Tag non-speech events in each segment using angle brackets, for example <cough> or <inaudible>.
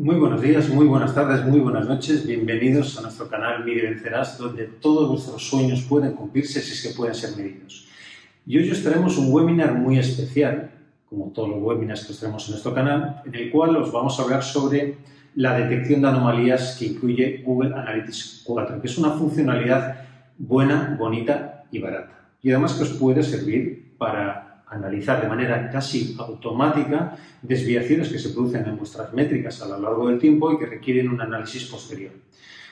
Muy buenos días, muy buenas tardes, muy buenas noches. Bienvenidos a nuestro canal Mide Vencerás, donde todos vuestros sueños pueden cumplirse si es que pueden ser medidos. Y hoy os traemos un webinar muy especial, como todos los webinars que os traemos en nuestro canal, en el cual os vamos a hablar sobre la detección de anomalías que incluye Google Analytics 4, que es una funcionalidad buena, bonita y barata. Y además que os puede servir para analizar de manera casi automática desviaciones que se producen en nuestras métricas a lo largo del tiempo y que requieren un análisis posterior.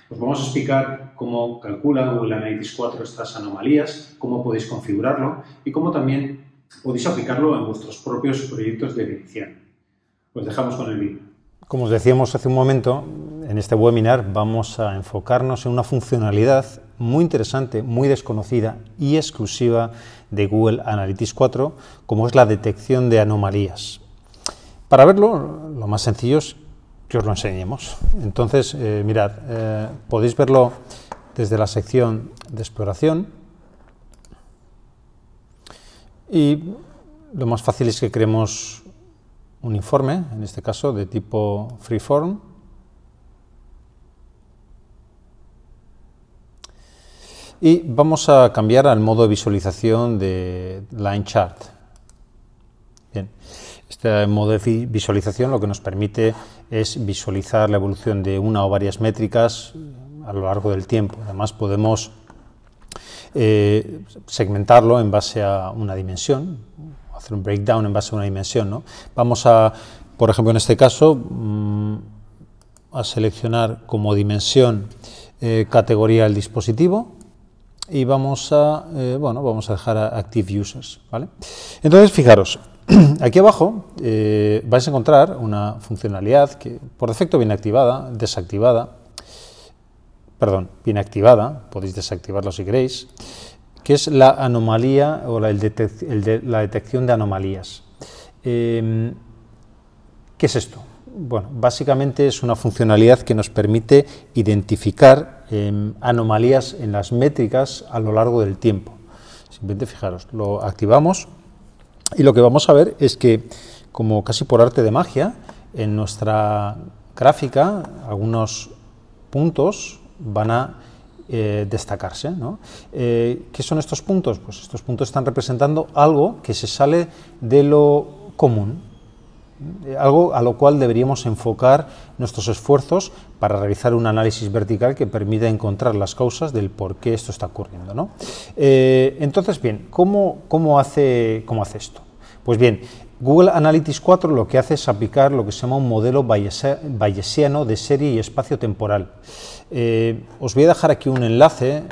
Os vamos a explicar cómo calcula Google Analytics 4 estas anomalías, cómo podéis configurarlo y cómo también podéis aplicarlo en vuestros propios proyectos de edición. Os dejamos con el vídeo. Como os decíamos hace un momento, en este webinar vamos a enfocarnos en una funcionalidad muy interesante, muy desconocida y exclusiva de Google Analytics 4, como es la detección de anomalías. Para verlo, lo más sencillo es que os lo enseñemos. Entonces, eh, mirad, eh, podéis verlo desde la sección de exploración y lo más fácil es que creemos un informe, en este caso de tipo freeform, y vamos a cambiar al modo de visualización de Line Chart. Bien. Este modo de visualización lo que nos permite es visualizar la evolución de una o varias métricas a lo largo del tiempo. Además podemos eh, segmentarlo en base a una dimensión, hacer un breakdown en base a una dimensión. Vamos a, por ejemplo, en este caso, mm, a seleccionar como dimensión eh, categoría del dispositivo y vamos a, eh, bueno, vamos a dejar a Active Users, ¿vale? Entonces, fijaros, <clears throat> aquí abajo eh, vais a encontrar una funcionalidad que por defecto viene activada, desactivada, perdón, viene activada, podéis desactivarlo si queréis, que es la anomalía o la, de, la detección de anomalías. Em, ¿Qué es esto? bueno, básicamente es una funcionalidad que nos permite identificar em, anomalías en las métricas a lo largo del tiempo. Simplemente fijaros, lo activamos y lo que vamos a ver es que, como casi por arte de magia, en nuestra gráfica algunos puntos van a eh, destacarse. Eh, ¿Qué son estos puntos? Pues estos puntos están representando algo que se sale de lo común, eh, algo a lo cual deberíamos enfocar nuestros esfuerzos para realizar un análisis vertical que permita encontrar las causas del por qué esto está ocurriendo. Eh, entonces, bien, ¿cómo, cómo, hace, ¿cómo hace esto? Pues bien, Google Analytics 4 lo que hace es aplicar lo que se llama un modelo bayesiano de serie y espacio temporal. Eh, os voy a dejar aquí un enlace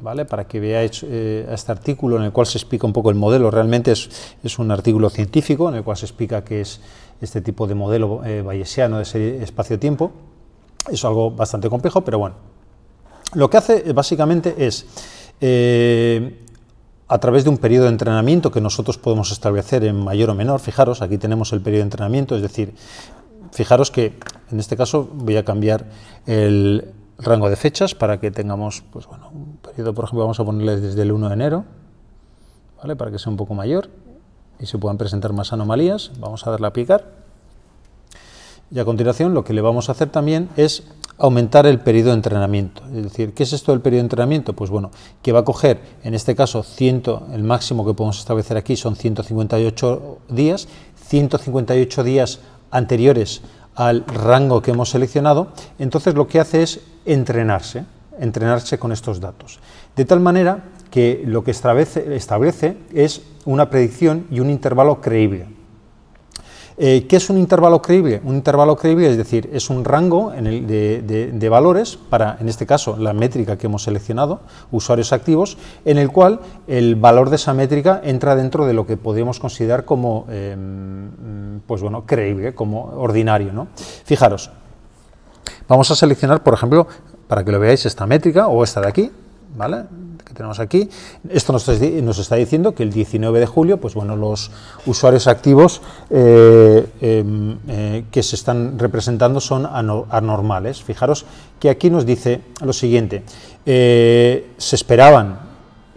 ¿vale? Para que veáis eh, este artículo en el cual se explica un poco el modelo. Realmente es, un artículo científico en el cual se explica qué es este tipo de modelo eh, bayesiano de ese espacio-tiempo. Es algo bastante complejo, pero bueno. Lo que hace eh, básicamente es, a través de un periodo de entrenamiento que nosotros podemos establecer en mayor o menor, fijaros, aquí tenemos el periodo de entrenamiento, es decir, fijaros que en este caso voy a cambiar el, rango de fechas para que tengamos, pues bueno, un periodo, por ejemplo, vamos a ponerle desde el 1 de enero, ¿vale? Para que sea un poco mayor y se puedan presentar más anomalías. Vamos a darle a picar. Y a continuación lo que le vamos a hacer también es aumentar el periodo de entrenamiento. Es decir, ¿qué es esto del periodo de entrenamiento? Pues bueno, que va a coger, en este caso, el máximo que podemos establecer aquí son 158 días, 158 días anteriores al rango que hemos seleccionado, entonces lo que hace es entrenarse, entrenarse con estos datos. De tal manera que lo que establece, establece es una predicción y un intervalo creíble. Eh, ¿Qué es un intervalo creíble? Un intervalo creíble es decir, es un rango el de, valores para, en este caso, la métrica que hemos seleccionado, usuarios activos, en el cual el valor de esa métrica entra dentro de lo que podemos considerar como em, pues bueno, creíble como ordinario. ¿no? Fijaros, vamos a seleccionar, por ejemplo, para que lo veáis, esta métrica o esta de aquí, ¿vale? que tenemos aquí. Esto nos está, diciendo que el 19 de julio, pues bueno, los usuarios activos eh, em, eh, que se están representando son anormales. Fijaros que aquí nos dice lo siguiente, eh, se esperaban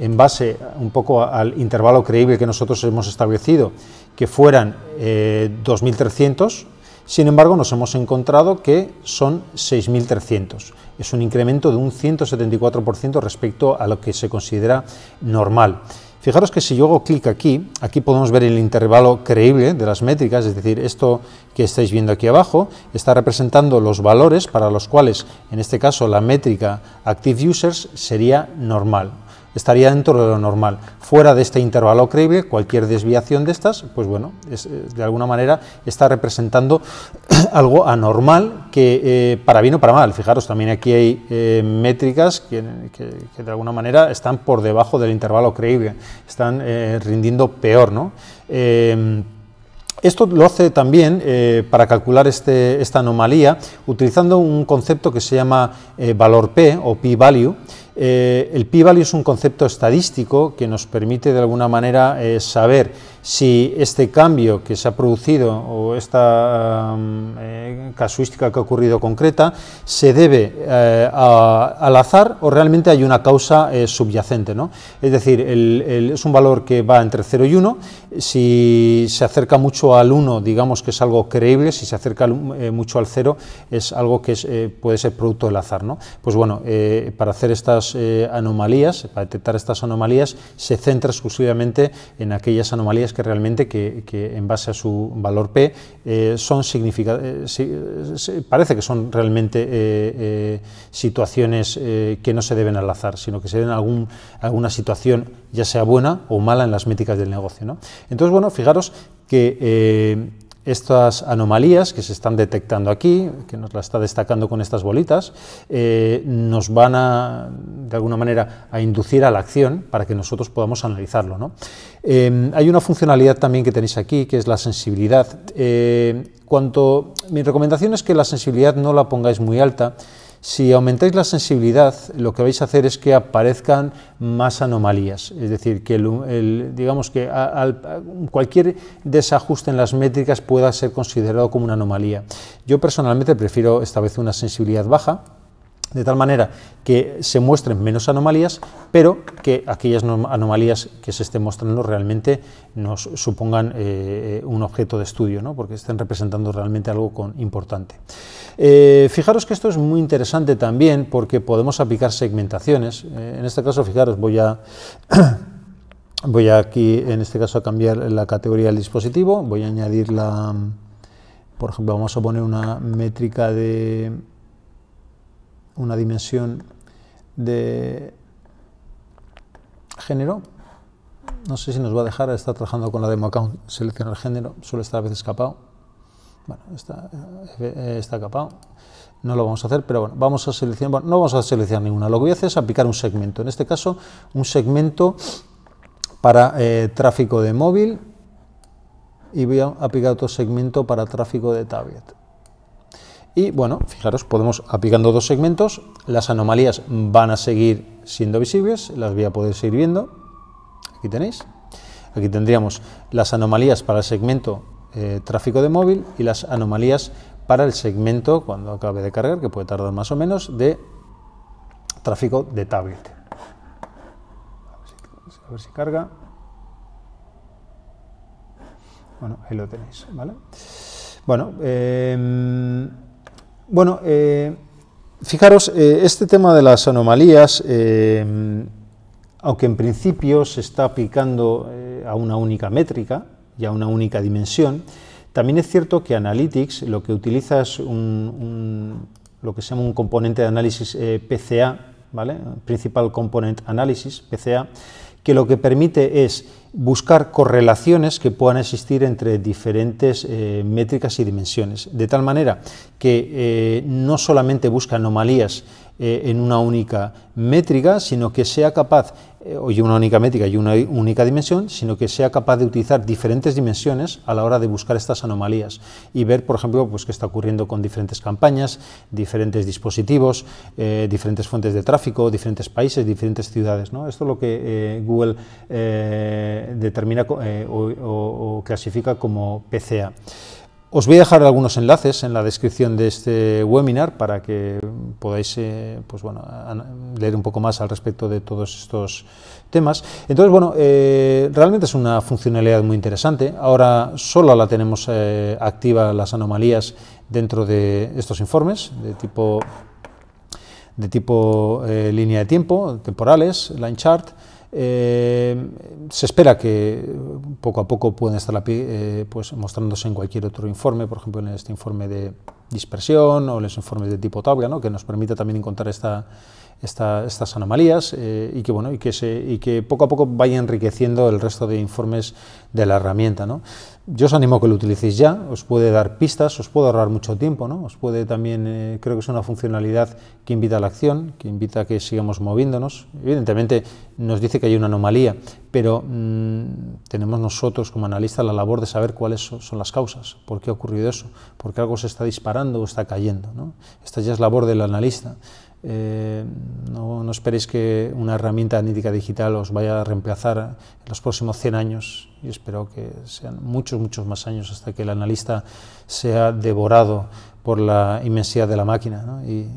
en base un poco al intervalo creíble que nosotros hemos establecido, que fueran 2.300, eh, sin embargo nos hemos encontrado que son 6.300. Es un incremento de un 174% respecto a lo que se considera normal. Fijaros que si yo hago clic aquí, aquí podemos ver el intervalo creíble de las métricas, es decir, esto que estáis viendo aquí abajo está representando los valores para los cuales, en este caso, la métrica Active Users sería normal estaría dentro de lo normal. Fuera de este intervalo creíble, cualquier desviación de estas, pues bueno, es, eh, de alguna manera está representando <clears throat> algo anormal que eh, para bien o para mal. Fijaros, también aquí hay eh, métricas que, de alguna manera están por debajo del intervalo creíble, están rindiendo peor, ¿no? Esto lo hace también para calcular este, esta anomalía utilizando un concepto que se llama valor P o p-value, eh, el p-value es un concepto estadístico que nos permite de alguna manera eh, saber si este cambio que se ha producido o esta mm, eh, casuística que ha ocurrido concreta se debe al azar o realmente hay una causa subyacente. Es decir, es un valor que va entre 0 y 1. Si se acerca mucho al 1, digamos que es algo creíble. Si se acerca mucho al 0, es algo que puede ser producto del azar. ¿no? Pues bueno, para hacer estas eh, anomalías, para detectar estas anomalías, se centra exclusivamente en aquellas anomalías que realmente, que, en base a su valor P, eh, son eh, si, parece que son realmente situaciones que no se deben al azar, sino que se den algún, alguna situación, ya sea buena o mala, en las métricas del negocio. Entonces, bueno, fijaros que estas anomalías que se están detectando aquí, que nos la está destacando con estas bolitas, eh, nos van a, de alguna manera, a inducir a la acción para que nosotros podamos analizarlo. ¿no? Eh, hay una funcionalidad también que tenéis aquí, que es la sensibilidad. Eh, cuanto, mi recomendación es que la sensibilidad no la pongáis muy alta, si aumentáis la sensibilidad, lo que vais a hacer es que aparezcan más anomalías, es decir, que digamos que cualquier desajuste en las métricas pueda ser considerado como una anomalía. Yo personalmente prefiero esta vez una sensibilidad baja, de tal manera que se muestren menos anomalías, pero que aquellas anomalías que se estén mostrando realmente nos supongan eh, eh, un objeto de estudio, ¿no? porque estén representando realmente algo con, importante. Eh, fijaros que esto es muy interesante también porque podemos aplicar segmentaciones. en este caso, fijaros, voy a... <coughs> voy aquí, en este caso, a cambiar la categoría del dispositivo, voy a añadir la... Por ejemplo, vamos a poner una métrica de una dimensión de género. No sé si nos va a dejar, estar trabajando con la demo account, seleccionar género, suele estar a veces capado. Bueno, está, eh, está capado. No lo vamos a hacer, pero bueno, vamos a seleccionar, no vamos a seleccionar ninguna. Lo que voy a hacer es aplicar un segmento. En este caso, un segmento para eh, tráfico de móvil y voy a aplicar otro segmento para tráfico de tablet. Y bueno, fijaros, podemos aplicando dos segmentos, las anomalías van a seguir siendo visibles, las voy a poder seguir viendo. Aquí tenéis. Aquí tendríamos las anomalías para el segmento eh, tráfico de móvil y las anomalías para el segmento, cuando acabe de cargar, que puede tardar más o menos, de tráfico de tablet. A ver si, carga. Bueno, ahí lo tenéis, ¿vale? Bueno, em, bueno, eh, fijaros, eh, este tema de las anomalías, eh, aunque en principio se está aplicando a una única métrica y a una única dimensión, también es cierto que Analytics lo que utiliza es lo que se llama un componente de análisis PCA, ¿vale? Principal Component Analysis, PCA, que lo que permite es buscar correlaciones que puedan existir entre diferentes eh, métricas y dimensiones, de tal manera que eh, no solamente busca anomalías eh, en una única métrica, sino que sea capaz eh, y una única métrica y una única dimensión, sino que sea capaz de utilizar diferentes dimensiones a la hora de buscar estas anomalías y ver, por ejemplo, pues, qué está ocurriendo con diferentes campañas, diferentes dispositivos, eh, diferentes fuentes de tráfico, diferentes países, diferentes ciudades. Esto es lo que eh, Google determina o clasifica como PCA. Os voy a dejar algunos enlaces en la descripción de este webinar para que podáis eh, pues bueno, leer un poco más al respecto de todos estos temas. Entonces, bueno, eh, realmente es una funcionalidad muy interesante. Ahora solo la tenemos eh, activa las anomalías dentro de estos informes de tipo, de tipo línea de tiempo, temporales, line chart. Eh, se espera que poco a poco puedan estar eh, pues mostrándose en cualquier otro informe, por ejemplo en este informe de dispersión o en los informes de tipo tabla, ¿no? que nos permita también encontrar esta estas anomalías eh, y, que, bueno, y, que se, y que poco a poco vaya enriqueciendo el resto de informes de la herramienta. Yo os animo a que lo utilicéis ya, os puede dar pistas, os puede ahorrar mucho tiempo, ¿no? os puede también, eh, creo que es una funcionalidad que invita a la acción, que invita a que sigamos moviéndonos. Evidentemente nos dice que hay una anomalía, pero mm, tenemos nosotros como analistas la labor de saber cuáles son las causas, por qué ha ocurrido eso, por qué algo se está disparando o está cayendo. ¿no? Esta ya es labor del analista. Eh, no, esperéis que una herramienta analítica digital os vaya a reemplazar en los próximos 100 años. y espero que sean muchos, muchos más años hasta que el analista sea devorado por la inmensidad de la máquina. Y,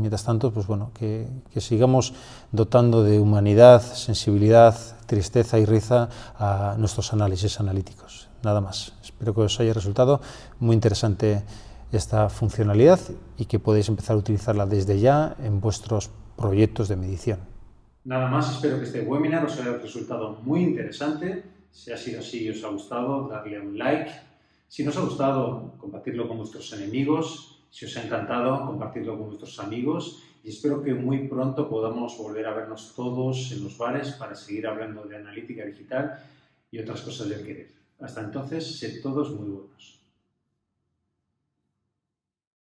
mientras tanto, pues bueno, que, que, sigamos dotando de humanidad, sensibilidad, tristeza y risa a nuestros análisis analíticos. Nada más. Espero que os haya resultado muy interesante esta funcionalidad y que podéis empezar a utilizarla desde ya en vuestros proyectos de medición. Nada más, espero que este webinar os haya resultado muy interesante. Si ha sido así y os ha gustado, darle un like. Si no os ha gustado, compartirlo con vuestros enemigos. Si os ha encantado, compartirlo con vuestros amigos. Y espero que muy pronto podamos volver a vernos todos en los bares para seguir hablando de analítica digital y otras cosas del querer. Hasta entonces, sed todos muy buenos.